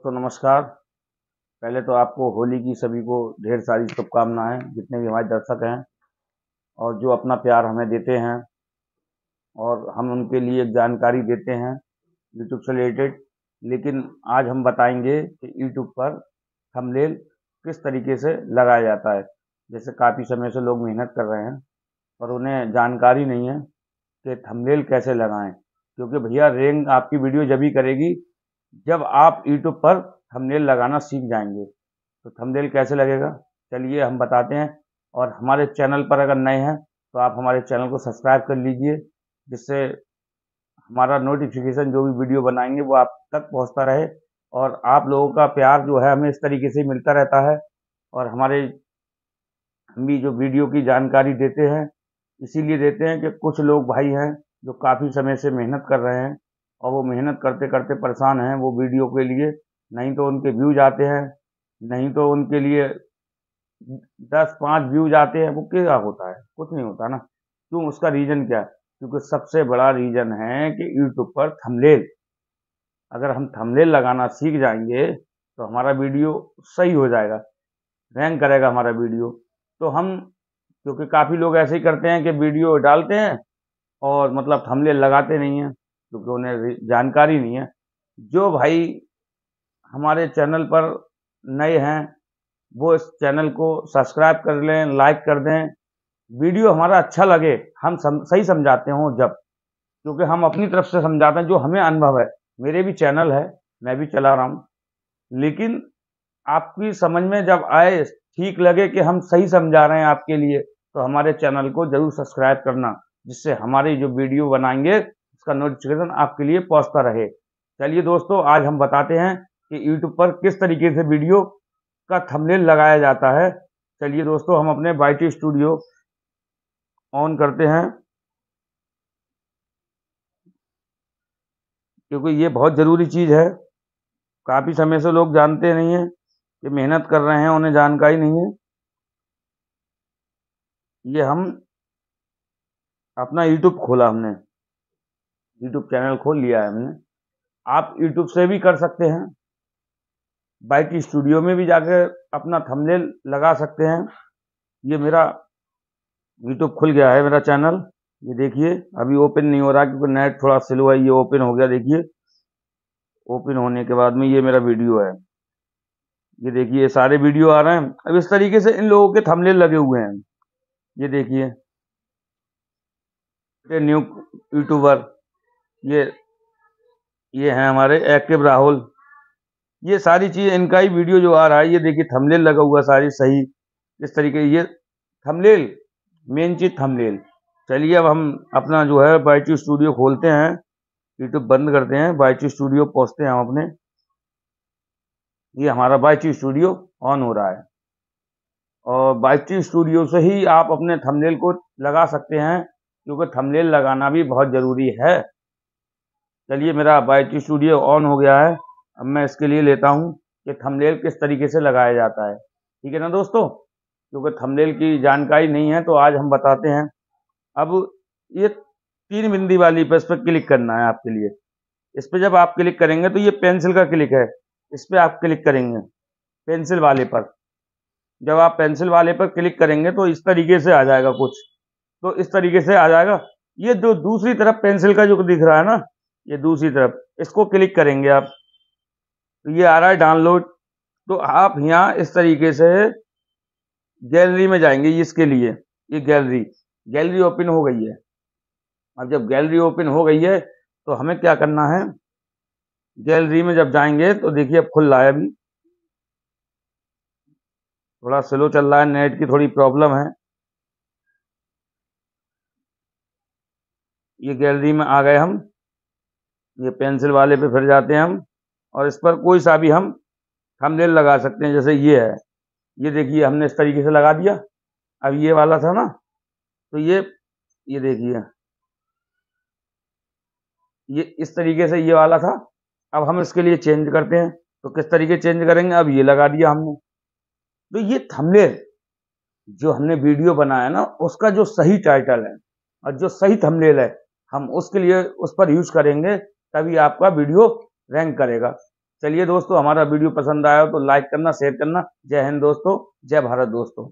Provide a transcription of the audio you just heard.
दोस्तों नमस्कार पहले तो आपको होली की सभी को ढेर सारी शुभकामनाएं जितने भी हमारे दर्शक हैं और जो अपना प्यार हमें देते हैं और हम उनके लिए एक जानकारी देते हैं यूट्यूब से रिलेटेड लेकिन आज हम बताएंगे कि यूट्यूब पर थंबनेल किस तरीके से लगाया जाता है जैसे काफ़ी समय से लोग मेहनत कर रहे हैं पर उन्हें जानकारी नहीं है कि थंबनेल कैसे लगाएं क्योंकि भैया रेंग आपकी वीडियो जब ही करेगी जब आप यूट्यूब पर थंबनेल लगाना सीख जाएंगे तो थंबनेल कैसे लगेगा चलिए हम बताते हैं और हमारे चैनल पर अगर नए हैं तो आप हमारे चैनल को सब्सक्राइब कर लीजिए जिससे हमारा नोटिफिकेशन जो भी वीडियो बनाएंगे वो आप तक पहुंचता रहे और आप लोगों का प्यार जो है हमें इस तरीके से मिलता रहता है और हमारे हम भी जो वीडियो की जानकारी देते हैं इसीलिए देते हैं कि कुछ लोग भाई हैं जो काफ़ी समय से मेहनत कर रहे हैं और वो मेहनत करते करते परेशान हैं वो वीडियो के लिए नहीं तो उनके व्यूज आते हैं नहीं तो उनके लिए दस पाँच व्यूज आते हैं वो क्या होता है कुछ नहीं होता ना क्यों उसका रीज़न क्या है क्योंकि सबसे बड़ा रीज़न है कि यूट्यूब पर थमलेल अगर हम थमलेल लगाना सीख जाएंगे तो हमारा वीडियो सही हो जाएगा रैंक करेगा हमारा वीडियो तो हम क्योंकि काफ़ी लोग ऐसे ही करते हैं कि वीडियो डालते हैं और मतलब थमलेल लगाते नहीं हैं क्योंकि उन्हें जानकारी नहीं है जो भाई हमारे चैनल पर नए हैं वो इस चैनल को सब्सक्राइब कर लें लाइक कर दें वीडियो हमारा अच्छा लगे हम सम, सही समझाते हों जब क्योंकि हम अपनी तरफ से समझाते हैं जो हमें अनुभव है मेरे भी चैनल है मैं भी चला रहा हूँ लेकिन आपकी समझ में जब आए ठीक लगे कि हम सही समझा रहे हैं आपके लिए तो हमारे चैनल को जरूर सब्सक्राइब करना जिससे हमारी जो वीडियो बनाएंगे उसका नोटिफिकेशन आपके लिए पहुंचता रहे चलिए दोस्तों आज हम बताते हैं कि यूट्यूब पर किस तरीके से वीडियो का थंबनेल लगाया जाता है चलिए दोस्तों हम अपने बाइटी स्टूडियो ऑन करते हैं क्योंकि ये बहुत ज़रूरी चीज़ है काफ़ी समय से लोग जानते नहीं हैं कि मेहनत कर रहे हैं उन्हें जानकारी नहीं है ये हम अपना यूट्यूब खोला हमने यूट्यूब चैनल खोल लिया है हमने आप यूट्यूब से भी कर सकते हैं बाइक स्टूडियो में भी जाकर अपना थंबनेल लगा सकते हैं ये मेरा यूट्यूब खुल गया है मेरा चैनल ये देखिए अभी ओपन नहीं हो रहा क्योंकि नेट थोड़ा स्लो है ये ओपन हो गया देखिए ओपन होने के बाद में ये मेरा वीडियो है ये देखिए सारे वीडियो आ रहे हैं अब इस तरीके से इन लोगों के थमलेल लगे हुए हैं ये देखिए न्यू यूट्यूबर ये ये हैं हमारे एक्टिव राहुल ये सारी चीज़ इनका ही वीडियो जो आ रहा है ये देखिए थमलेल लगा हुआ सारी सही इस तरीके ये थमलेल मेन चीज़ थमलेल चलिए अब हम अपना जो है बायचू स्टूडियो खोलते हैं यूट्यूब बंद करते हैं बायचू स्टूडियो पहुँचते हैं हम अपने ये हमारा बायचू स्टूडियो ऑन हो रहा है और बायचू स्टूडियो से ही आप अपने थमलेल को लगा सकते हैं क्योंकि थमलेल लगाना भी बहुत ज़रूरी है चलिए मेरा बायोटी स्टूडियो ऑन हो गया है अब मैं इसके लिए लेता हूँ कि थमलेल किस तरीके से लगाया जाता है ठीक है ना दोस्तों क्योंकि थमलेल की जानकारी नहीं है तो आज हम बताते हैं अब ये तीन बिंदी वाली पर इस पर क्लिक करना है आपके लिए इस पर जब आप क्लिक करेंगे तो ये पेंसिल का क्लिक है इस पर आप क्लिक करेंगे पेंसिल वाले पर जब आप पेंसिल वाले पर क्लिक करेंगे तो इस तरीके से आ जाएगा कुछ तो इस तरीके से आ जाएगा ये जो दूसरी तरफ पेंसिल का जो दिख रहा है ना ये दूसरी तरफ इसको क्लिक करेंगे आप तो ये आ रहा है डाउनलोड तो आप यहाँ इस तरीके से गैलरी में जाएंगे इसके लिए ये गैलरी गैलरी ओपन हो गई है अब जब गैलरी ओपन हो गई है तो हमें क्या करना है गैलरी में जब जाएंगे तो देखिए अब खुल रहा है अभी थोड़ा स्लो चल रहा है नेट की थोड़ी प्रॉब्लम है ये गैलरी में आ गए हम ये पेंसिल वाले पे फिर जाते हैं हम और इस पर कोई सा भी हम थंबनेल लगा सकते हैं जैसे ये है ये देखिए हमने इस तरीके से लगा दिया अब ये वाला था ना तो ये ये देखिए ये इस तरीके से ये वाला था अब हम इसके लिए चेंज करते हैं तो किस तरीके चेंज करेंगे अब ये लगा दिया हमने तो ये थंबनेल जो हमने वीडियो बनाया ना उसका जो सही टाइटल है और जो सही थंबनेल है हम उसके लिए उस पर यूज करेंगे तभी आपका वीडियो रैंक करेगा चलिए दोस्तों हमारा वीडियो पसंद आया हो तो लाइक करना शेयर करना जय हिंद दोस्तों जय भारत दोस्तों